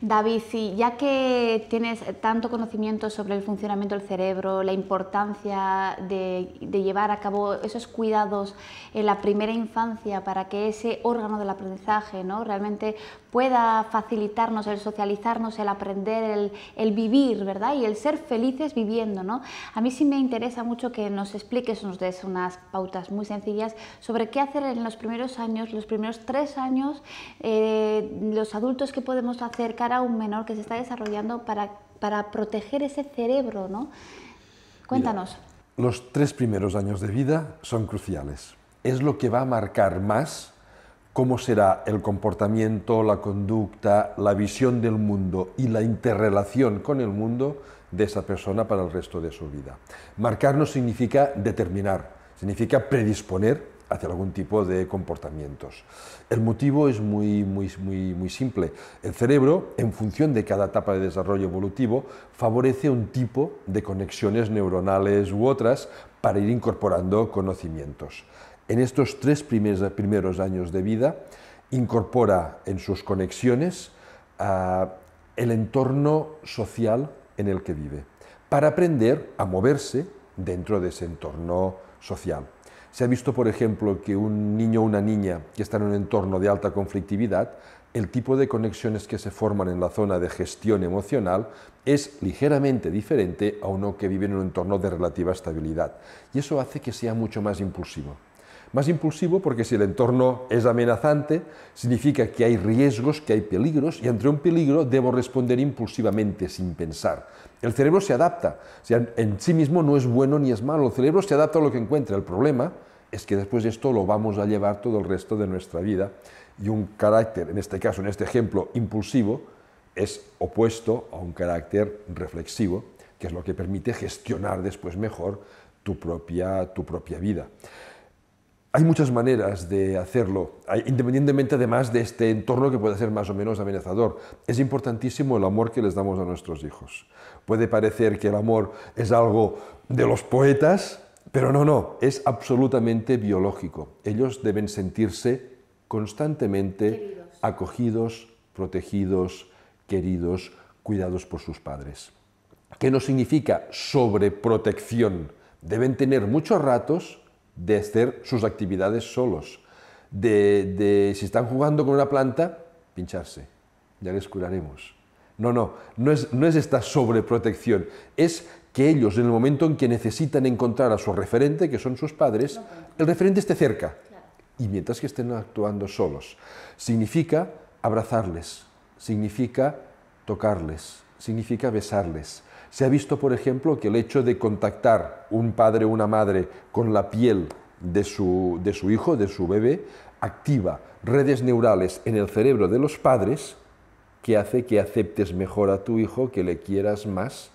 David, ya que tienes tanto conocimiento sobre el funcionamiento del cerebro, la importancia de, de, llevar a cabo esos cuidados en la primera infancia para que ese órgano del aprendizaje ¿no? realmente pueda facilitarnos el socializarnos, el aprender, el, vivir, ¿verdad? Y el ser felices viviendo, ¿no? A mí sí me interesa mucho que nos expliques, nos des unas pautas muy sencillas sobre qué hacer en los primeros años, los primeros tres años, eh, los adultos que podemos acercar a un menor que se está desarrollando para, proteger ese cerebro, ¿no? Cuéntanos. los tres primeros años de vida son cruciales. Es lo que va a marcar más cómo será el comportamiento, la conducta, la visión del mundo y la interrelación con el mundo de esa persona para el resto de su vida. Marcar no significa determinar, significa predisponer hacia algún tipo de comportamientos. El motivo es muy, muy, muy, muy simple. El cerebro, en función de cada etapa de desarrollo evolutivo, favorece un tipo de conexiones neuronales u otras para ir incorporando conocimientos en estos tres primeros, años de vida incorpora en sus conexiones ah, el entorno social en el que vive, para aprender a moverse dentro de ese entorno social. Se ha visto, por ejemplo, que un niño o una niña que está en un entorno de alta conflictividad, el tipo de conexiones que se forman en la zona de gestión emocional es ligeramente diferente a uno que vive en un entorno de relativa estabilidad. Y eso hace que sea mucho más impulsivo. Más impulsivo porque si el entorno es amenazante, significa que hay riesgos, que hay peligros, y ante un peligro debo responder impulsivamente, sin pensar. El cerebro se adapta, en sí mismo no es bueno ni es malo, el cerebro se adapta a lo que encuentra. El problema es que después de esto lo vamos a llevar todo el resto de nuestra vida y un carácter, en este caso, en este ejemplo, impulsivo, es opuesto a un carácter reflexivo, que es lo que permite gestionar después mejor tu propia, tu propia vida hay muchas maneras de hacerlo, independientemente además de este entorno que puede ser más o menos amenazador. Es importantísimo el amor que les damos a nuestros hijos. Puede parecer que el amor es algo de los poetas, pero no, no, es absolutamente biológico. Ellos deben sentirse constantemente acogidos, protegidos, queridos, cuidados por sus padres. ¿Qué no significa sobreprotección? Deben tener muchos ratos de hacer sus actividades solos, de, si están jugando con una planta, pincharse, ya les curaremos. No, no, no no es esta sobreprotección, es que ellos en el momento en que necesitan encontrar a su referente, que son sus padres, el referente esté cerca y mientras que estén actuando solos. Significa abrazarles, significa tocarles, significa besarles, se ha visto, por ejemplo, que el hecho de contactar un padre o una madre con la piel de su, de su hijo, de su bebé, activa redes neurales en el cerebro de los padres que hace que aceptes mejor a tu hijo, que le quieras más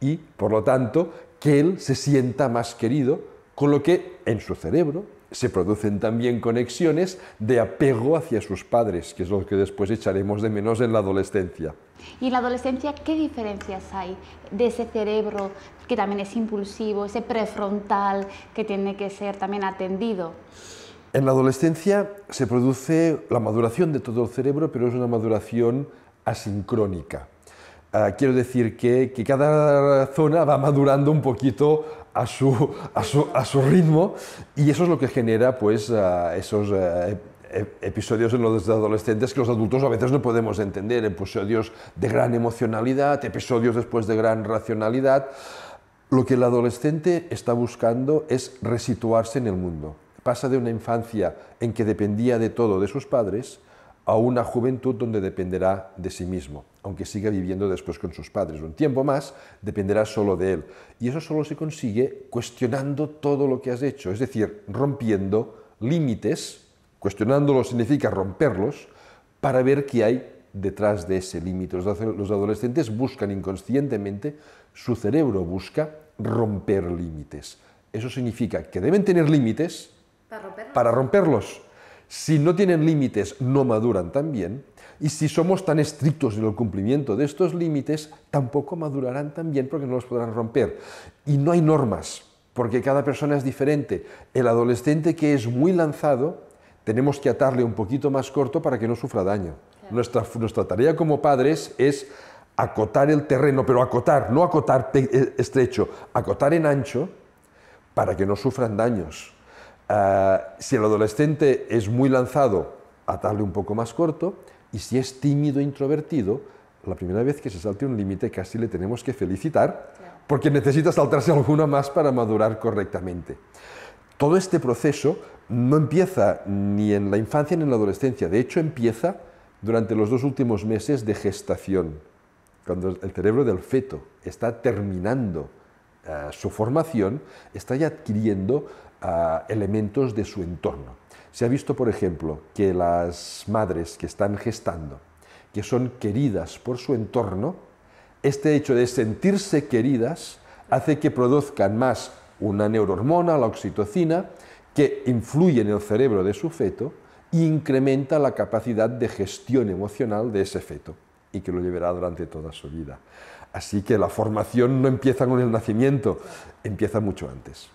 y, por lo tanto, que él se sienta más querido, con lo que en su cerebro se producen también conexiones de apego hacia sus padres, que es lo que después echaremos de menos en la adolescencia. ¿Y en la adolescencia qué diferencias hay de ese cerebro que también es impulsivo, ese prefrontal que tiene que ser también atendido? En la adolescencia se produce la maduración de todo el cerebro, pero es una maduración asincrónica. Ah, quiero decir que, que, cada zona va madurando un poquito a su, ritmo y eso es lo que genera pues, esos eh, e, episodios en los adolescentes que los adultos a veces no podemos entender, episodios de gran emocionalidad, episodios después de gran racionalidad. Lo que el adolescente está buscando es resituarse en el mundo. Pasa de una infancia en que dependía de todo de sus padres a una juventud donde dependerá de sí mismo, aunque siga viviendo después con sus padres. Un tiempo más dependerá solo de él. Y eso solo se consigue cuestionando todo lo que has hecho, es decir, rompiendo límites, cuestionándolos significa romperlos, para ver qué hay detrás de ese límite. Los adolescentes buscan inconscientemente, su cerebro busca romper límites. Eso significa que deben tener límites ¿Para romperlos? para romperlos si no tienen límites, no maduran tan bien. Y si somos tan estrictos en el cumplimiento de estos límites, tampoco madurarán tan bien porque no los podrán romper. Y no hay normas, porque cada persona es diferente. El adolescente que es muy lanzado, tenemos que atarle un poquito más corto para que no sufra daño. nuestra tarea como padres es acotar el terreno, pero acotar, no acotar eh, estrecho, acotar en ancho para que no sufran daños. Ah, si el adolescente es muy lanzado, atarle un poco más corto, y si es tímido e introvertido, la primera vez que se salte un límite casi le tenemos que felicitar, porque necesita saltarse alguna más para madurar correctamente. Todo este proceso no empieza ni en la infancia ni en la adolescencia, de hecho empieza durante los dos últimos meses de gestación, cuando el cerebro del feto está terminando su formación, está ya adquiriendo elementos de su entorno. Se ha visto, por ejemplo, que las madres que están gestando, que son queridas por su entorno, este hecho de sentirse queridas hace que produzcan más una neurohormona, la oxitocina, que influye en el cerebro de su feto e incrementa la capacidad de gestión emocional de ese feto y que lo llevará durante toda su vida. Así que la formación no empieza con el nacimiento, empieza mucho antes.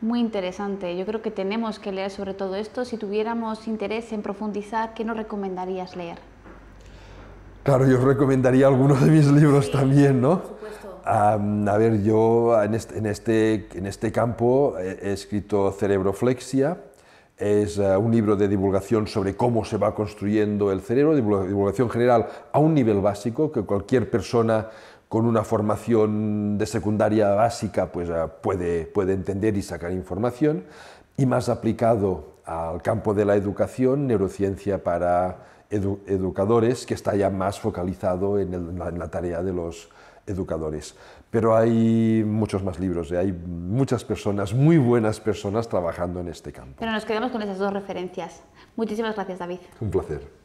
Muy interesante. Yo creo que tenemos que leer sobre todo esto. Si tuviéramos interés en profundizar, ¿qué nos recomendarías leer? Claro, yo recomendaría algunos de mis libros también, ¿no? Por a ver, yo en este, en este, campo he escrito Cerebroflexia, es eh, un libro de divulgación sobre cómo se va construyendo el cerebro, divulgación general a un nivel básico que cualquier persona con una formación de secundaria básica pues, eh, puede, puede entender y sacar información, y más aplicado al campo de la educación, neurociencia para educadores, que está ya más focalizado en la tarea de los, educadores. Pero hay muchos más libros eh, hay muchas personas, muy buenas personas, trabajando en este campo. Pero nos quedamos con esas dos referencias. Muchísimas gracias, David. Un placer.